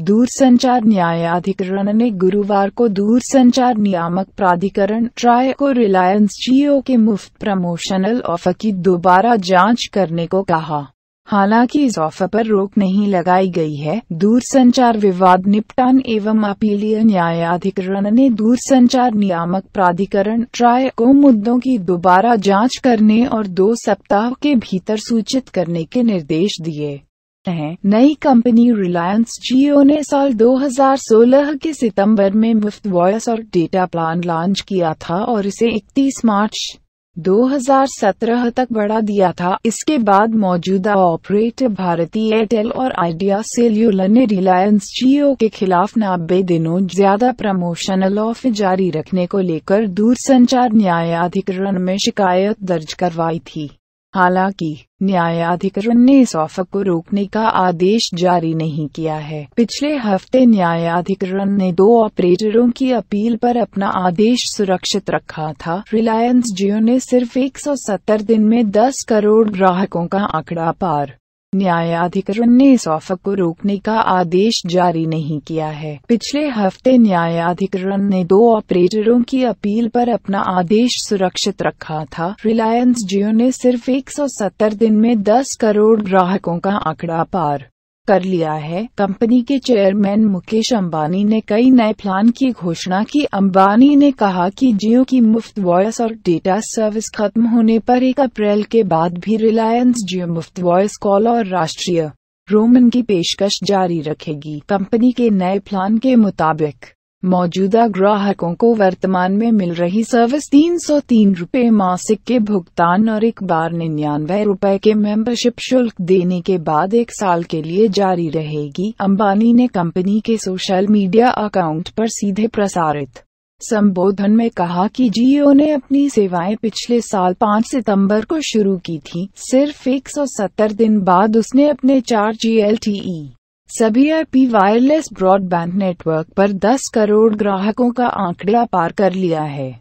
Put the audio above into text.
दूरसंचार न्यायाधिकरण ने गुरुवार को दूरसंचार नियामक प्राधिकरण ट्राय को रिलायंस जियो के मुफ्त प्रमोशनल ऑफर की दोबारा जांच करने को कहा हालांकि इस ऑफर पर रोक नहीं लगाई गई है दूरसंचार विवाद निपटान एवं अपीलीय न्यायाधिकरण ने दूरसंचार नियामक प्राधिकरण ट्राय को मुद्दों की दोबारा जांच करने और दो सप्ताह के भीतर सूचित करने के निर्देश दिए है नई कंपनी रिलायंस जियो ने साल 2016 के सितंबर में मुफ्त वॉयस और डेटा प्लान लॉन्च किया था और इसे 31 मार्च 2017 तक बढ़ा दिया था इसके बाद मौजूदा ऑपरेटर भारतीय एयरटेल और आइडिया सेल्यूलर ने रिलायंस जियो के खिलाफ नब्बे दिनों ज्यादा प्रमोशनल ऑफ जारी रखने को लेकर दूरसंचार न्यायाधिकरण में शिकायत दर्ज करवाई थी हालांकि न्यायाधिकरण ने इस ऑफर को रोकने का आदेश जारी नहीं किया है पिछले हफ्ते न्यायाधिकरण ने दो ऑपरेटरों की अपील पर अपना आदेश सुरक्षित रखा था रिलायंस जियो ने सिर्फ 170 दिन में 10 करोड़ ग्राहकों का आंकड़ा पार न्यायाधिकरण ने इस ऑफर को रोकने का आदेश जारी नहीं किया है पिछले हफ्ते न्यायाधिकरण ने दो ऑपरेटरों की अपील पर अपना आदेश सुरक्षित रखा था रिलायंस जियो ने सिर्फ 170 दिन में 10 करोड़ ग्राहकों का आंकड़ा पार कर लिया है कंपनी के चेयरमैन मुकेश अंबानी ने कई नए प्लान की घोषणा की अंबानी ने कहा कि जियो की मुफ्त वॉयस और डेटा सर्विस खत्म होने पर एक अप्रैल के बाद भी रिलायंस जियो मुफ्त वॉयस कॉल और राष्ट्रीय रोमन की पेशकश जारी रखेगी कंपनी के नए प्लान के मुताबिक मौजूदा ग्राहकों को वर्तमान में मिल रही सर्विस तीन सौ तीन रूपए मासिक के भुगतान और एक बार निन्यानवे रूपए के मेंबरशिप शुल्क देने के बाद एक साल के लिए जारी रहेगी अंबानी ने कंपनी के सोशल मीडिया अकाउंट पर सीधे प्रसारित संबोधन में कहा कि जियो ने अपनी सेवाएं पिछले साल 5 सितंबर को शुरू की थी सिर्फ 170 दिन बाद उसने अपने चार जी एल टी ई सभी आईपी वायरलेस ब्रॉडबैंड नेटवर्क पर 10 करोड़ ग्राहकों का आंकड़ा पार कर लिया है